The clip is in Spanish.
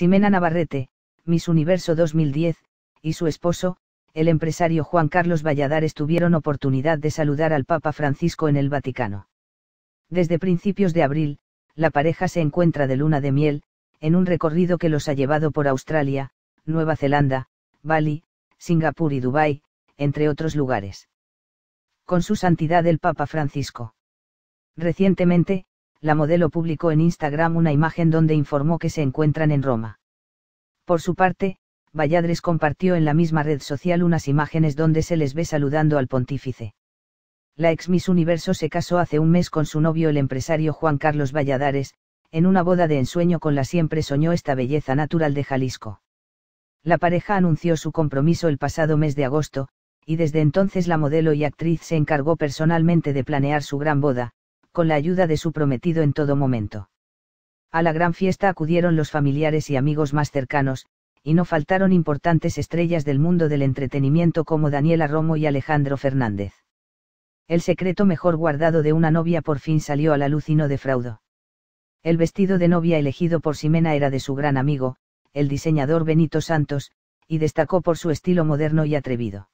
Ximena Navarrete, Miss Universo 2010, y su esposo, el empresario Juan Carlos Valladares tuvieron oportunidad de saludar al Papa Francisco en el Vaticano. Desde principios de abril, la pareja se encuentra de luna de miel, en un recorrido que los ha llevado por Australia, Nueva Zelanda, Bali, Singapur y Dubái, entre otros lugares. Con su santidad el Papa Francisco. Recientemente, la modelo publicó en Instagram una imagen donde informó que se encuentran en Roma. Por su parte, Valladres compartió en la misma red social unas imágenes donde se les ve saludando al pontífice. La ex Miss Universo se casó hace un mes con su novio el empresario Juan Carlos Valladares, en una boda de ensueño con la siempre soñó esta belleza natural de Jalisco. La pareja anunció su compromiso el pasado mes de agosto, y desde entonces la modelo y actriz se encargó personalmente de planear su gran boda, con la ayuda de su prometido en todo momento. A la gran fiesta acudieron los familiares y amigos más cercanos, y no faltaron importantes estrellas del mundo del entretenimiento como Daniela Romo y Alejandro Fernández. El secreto mejor guardado de una novia por fin salió a la luz y no defraudo. El vestido de novia elegido por Simena era de su gran amigo, el diseñador Benito Santos, y destacó por su estilo moderno y atrevido.